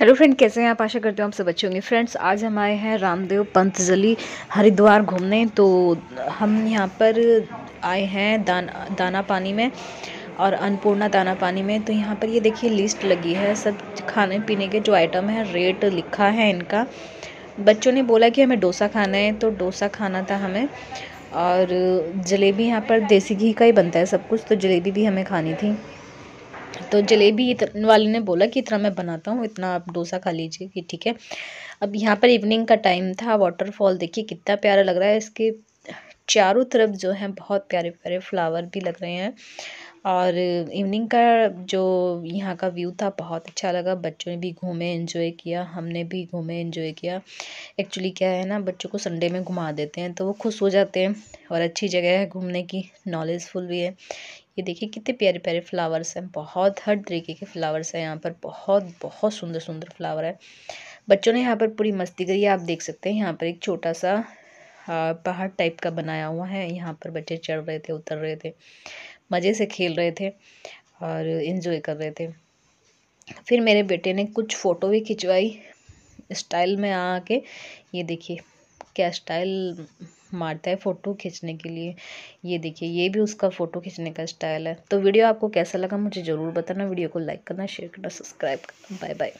hello friend कैसे हैं आप आशा करते हो आप सब अच्छे होंगे फ्रेंड्स आज हम आए हैं रामदेव पंतजली हरिद्वार घूमने तो हम यहाँ पर आए हैं दान दाना पानी में और अन्नपूर्णा दाना पानी में तो यहाँ पर ये देखिए लिस्ट लगी है सब खाने पीने के जो आइटम है रेट लिखा है इनका बच्चों ने बोला कि हमें डोसा खाना है तो डोसा खाना था हमें और जलेबी यहाँ पर देसी घी का ही बनता है सब कुछ तो जलेबी भी हमें खानी थी तो जलेबी वाले ने बोला कि इतना मैं बनाता हूँ इतना आप डोसा खा लीजिए कि ठीक है अब यहाँ पर इवनिंग का टाइम था वाटरफॉल देखिए कितना प्यारा लग रहा है इसके चारों तरफ जो है बहुत प्यारे प्यारे फ्लावर भी लग रहे हैं और इवनिंग का जो यहाँ का व्यू था बहुत अच्छा लगा बच्चों ने भी घूमे इन्जॉय किया हमने भी घूमे इन्जॉय किया एक्चुअली क्या है ना बच्चों को संडे में घुमा देते हैं तो वो खुश हो जाते हैं और अच्छी जगह है घूमने की नॉलेजफुल भी है ये देखिए कितने प्यारे प्यारे फ्लावर्स हैं बहुत हर तरीके के फ्लावर्स हैं यहाँ पर बहुत बहुत सुंदर सुंदर फ्लावर है बच्चों ने यहाँ पर पूरी मस्ती करी आप देख सकते हैं यहाँ पर एक छोटा सा पहाड़ टाइप का बनाया हुआ है यहाँ पर बच्चे चढ़ रहे थे उतर रहे थे मज़े से खेल रहे थे और इन्जॉय कर रहे थे फिर मेरे बेटे ने कुछ फ़ोटो भी खिंचवाई स्टाइल में आके ये देखिए क्या स्टाइल मारता है फ़ोटो खींचने के लिए ये देखिए ये भी उसका फ़ोटो खींचने का स्टाइल है तो वीडियो आपको कैसा लगा मुझे ज़रूर बताना वीडियो को लाइक करना शेयर करना सब्सक्राइब करना बाय बाय